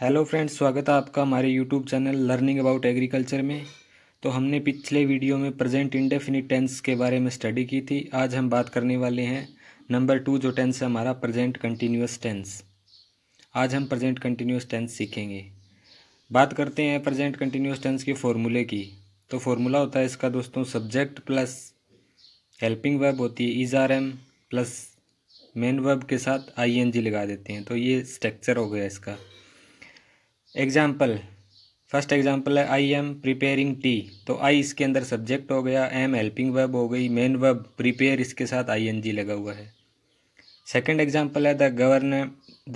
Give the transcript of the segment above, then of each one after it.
hello friends स्वागत है आपका हमारे YouTube channel learning about agriculture में तो हमने पिछले वीडियो में प्रेजेंट इंडेफिनिट टेंस के बारे में स्टडी की थी आज हम बात करने वाले हैं नंबर टू जो टेंस है हमारा प्रेजेंट कंटिन्यूस टेंस आज हम प्रेजेंट कंटिन्यूस टेंस सीखेंगे बात करते हैं प्रजेंट कंटिन्यूस टेंस के फॉर्मूले की तो फॉर्मूला होता है इसका दोस्तों सब्जेक्ट प्लस हेल्पिंग वर्ब होती है is are am plus main verb के साथ आई एन जी लगा देते हैं तो ये स्ट्रक्चर हो गया इसका एग्जाम्पल फर्स्ट एग्जाम्पल है आई एम प्रिपेयरिंग टी तो आई इसके अंदर सब्जेक्ट हो गया एम हेल्पिंग वर्ब हो गई मेन वर्ब प्रिपेयर इसके साथ आई एन जी लगा हुआ है सेकेंड एग्जाम्पल है the govern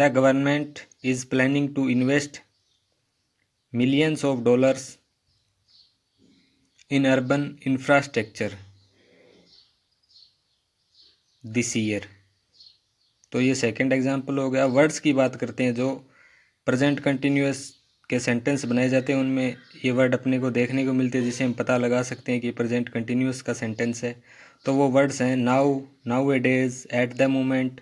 the government is planning to invest millions of dollars in urban infrastructure this year तो ये सेकंड एग्जाम्पल हो गया वर्ड्स की बात करते हैं जो प्रेजेंट कंटिन्यूस के सेंटेंस बनाए जाते हैं उनमें ये वर्ड अपने को देखने को मिलते हैं जिसे हम पता लगा सकते हैं कि प्रेजेंट कंटिन्यूस का सेंटेंस है तो वो वर्ड्स हैं now nowadays at the moment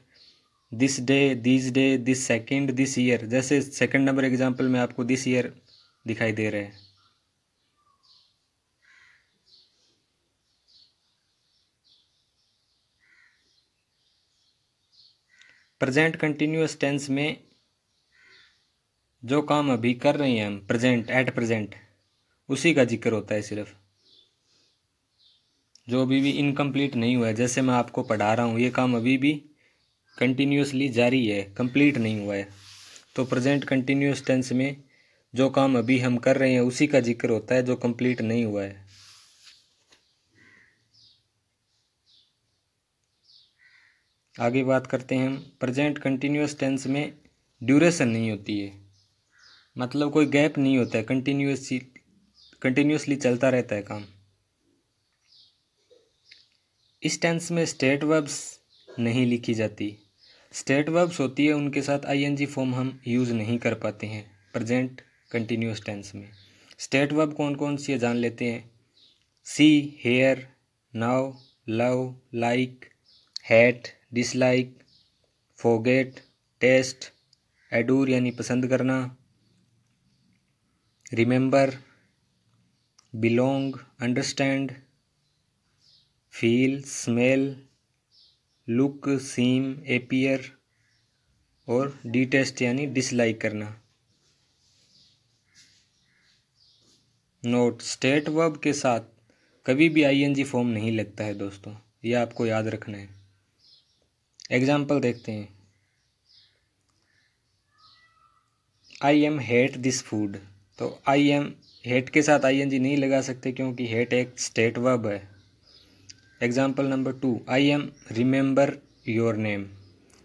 this day this day this second this year जैसे सेकेंड नंबर एग्जाम्पल में आपको दिस ईयर दिखाई दे रहे हैं प्रेजेंट कंटिन्यूस टेंस में जो काम अभी कर रहे हैं हम प्रेजेंट एट प्रेजेंट उसी का जिक्र होता है सिर्फ जो अभी भी इनकम्प्लीट नहीं हुआ है जैसे मैं आपको पढ़ा रहा हूँ ये काम अभी भी कंटिन्यूसली जारी है कंप्लीट नहीं हुआ है तो प्रेजेंट कंटिन्यूस टेंस में जो काम अभी हम कर रहे हैं उसी का जिक्र होता है जो कंप्लीट नहीं हुआ है आगे बात करते हैं हम प्रेजेंट कंटिन्यूस टेंस में ड्यूरेशन नहीं होती है मतलब कोई गैप नहीं होता है कंटिन्यूसली कंटिन्यूसली चलता रहता है काम इस टेंस में स्टेट वर्ब्स नहीं लिखी जाती स्टेट वर्ब्स होती है उनके साथ आईएनजी फॉर्म हम यूज़ नहीं कर पाते हैं प्रेजेंट कंटिन्यूस टेंस में स्टेट वर्ब कौन कौन सी है जान लेते हैं see hear now love like hate dislike forget taste adore यानी पसंद करना remember belong understand feel smell look seem appear और डिटेस्ट यानी डिसलाइक करना नोट स्टेट वर्ब के साथ कभी भी आईएनजी फॉर्म नहीं लगता है दोस्तों ये आपको याद रखना है एग्जाम्पल देखते हैं I am hate this food तो आई एम हेट के साथ आई एन जी नहीं लगा सकते क्योंकि हेट एक स्टेट वर्ब है example number two I am remember your name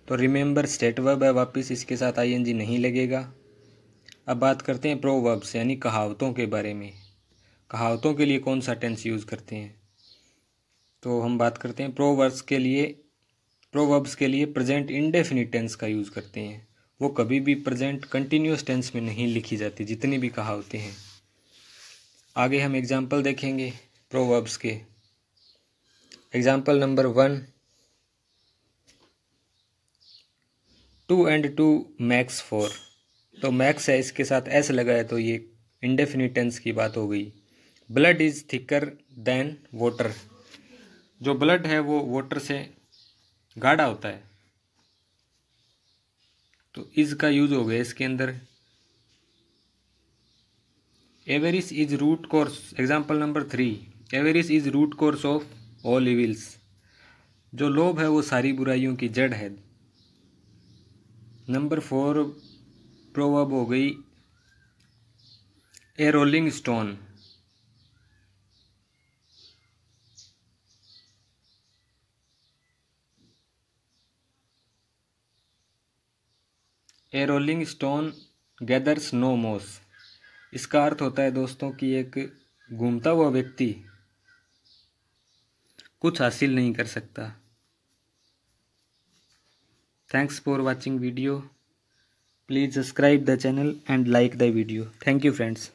तो रिमेंबर स्टेट वर्ब है वापस इसके साथ आई एन जी नहीं लगेगा अब बात करते हैं प्रोवर्ब्स यानी कहावतों के बारे में कहावतों के लिए कौन सा टेंस यूज़ करते हैं तो हम बात करते हैं प्रोवर्ब्स के लिए प्रोवर्ब्स के लिए प्रेजेंट इंडेफिनिट टेंस का यूज़ करते हैं वो कभी भी प्रेजेंट कंटिन्यूस टेंस में नहीं लिखी जाती जितनी भी कहावतें हैं आगे हम एग्जाम्पल देखेंगे प्रोवर्ब्स के example number one two and two makes four तो मैक्स है इसके साथ एस लगा है तो ये इंडेफिनिट टेंस की बात हो गई blood is thicker than water जो ब्लड है वो वाटर से गाढ़ा होता है तो इज का यूज हो गया इसके अंदर avarice is root cause example number three avarice is root cause of all evils जो लोभ है वो सारी बुराइयों की जड़ है नंबर फोर प्रोवब हो गई a rolling stone a rolling stone gather snow moss इसका अर्थ होता है दोस्तों कि एक घूमता हुआ व्यक्ति कुछ हासिल नहीं कर सकता thanks for watching video please subscribe the channel and like the video thank you friends